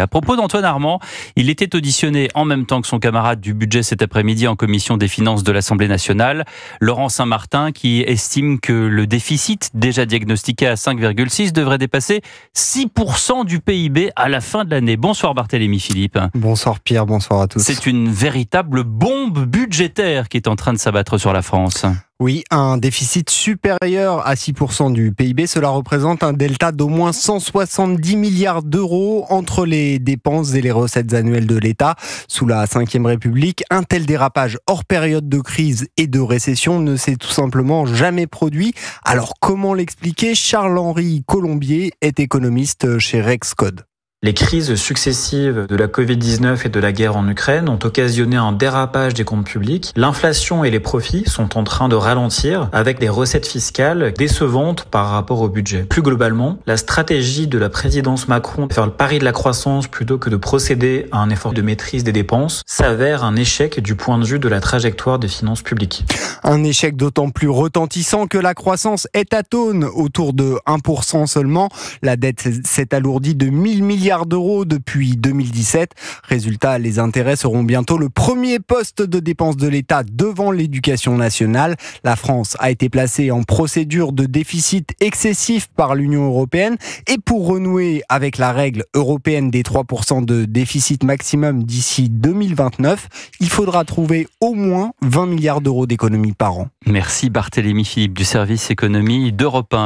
À propos d'Antoine Armand, il était auditionné en même temps que son camarade du budget cet après-midi en commission des finances de l'Assemblée nationale, Laurent Saint-Martin, qui estime que le déficit, déjà diagnostiqué à 5,6, devrait dépasser 6% du PIB à la fin de l'année. Bonsoir Barthélémy Philippe. Bonsoir Pierre, bonsoir à tous. C'est une véritable bombe budgétaire qui est en train de s'abattre sur la France. Oui, un déficit supérieur à 6% du PIB, cela représente un delta d'au moins 170 milliards d'euros entre les dépenses et les recettes annuelles de l'État. Sous la Ve République, un tel dérapage hors période de crise et de récession ne s'est tout simplement jamais produit. Alors comment l'expliquer Charles-Henri Colombier est économiste chez Rexcode. Les crises successives de la Covid-19 et de la guerre en Ukraine ont occasionné un dérapage des comptes publics. L'inflation et les profits sont en train de ralentir avec des recettes fiscales décevantes par rapport au budget. Plus globalement, la stratégie de la présidence Macron de faire le pari de la croissance plutôt que de procéder à un effort de maîtrise des dépenses s'avère un échec du point de vue de la trajectoire des finances publiques. Un échec d'autant plus retentissant que la croissance est atone autour de 1% seulement. La dette s'est alourdie de 1000 milliards d'euros depuis 2017. Résultat, les intérêts seront bientôt le premier poste de dépenses de l'État devant l'éducation nationale. La France a été placée en procédure de déficit excessif par l'Union européenne et pour renouer avec la règle européenne des 3% de déficit maximum d'ici 2029, il faudra trouver au moins 20 milliards d'euros d'économies par an. Merci Barthélémy Philippe du service économie d'Europe 1.